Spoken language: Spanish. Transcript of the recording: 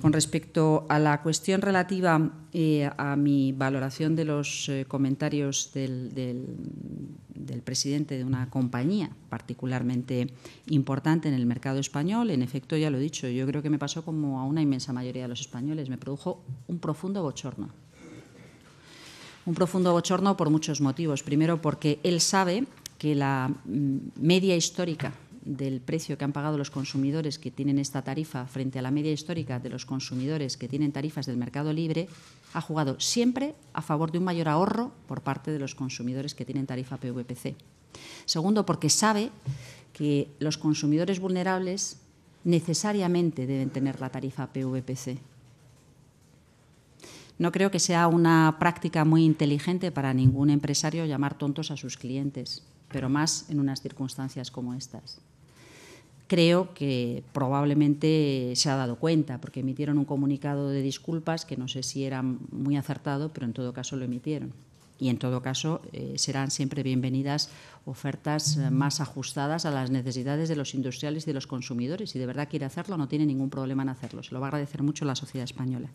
Con respecto a la cuestión relativa eh, a mi valoración de los eh, comentarios del, del, presidente de una compañía particularmente importante en el mercado español, en efecto, ya lo he dicho, yo creo que me pasó como a una inmensa mayoría de los españoles, me produjo un profundo bochorno. Un profundo bochorno por muchos motivos. Primero, porque él sabe que la mm, media histórica del precio que han pagado los consumidores que tienen esta tarifa frente a la media histórica de los consumidores que tienen tarifas del mercado libre ha jugado siempre a favor de un mayor ahorro por parte de los consumidores que tienen tarifa PVPC. Segundo, porque sabe que los consumidores vulnerables necesariamente deben tener la tarifa PVPC. No creo que sea una práctica muy inteligente para ningún empresario llamar tontos a sus clientes, pero más en unas circunstancias como estas creo que probablemente se ha dado cuenta, porque emitieron un comunicado de disculpas que no sé si era muy acertado, pero en todo caso lo emitieron. Y en todo caso eh, serán siempre bienvenidas ofertas eh, más ajustadas a las necesidades de los industriales y de los consumidores. Si de verdad quiere hacerlo, no tiene ningún problema en hacerlo. Se lo va a agradecer mucho la sociedad española.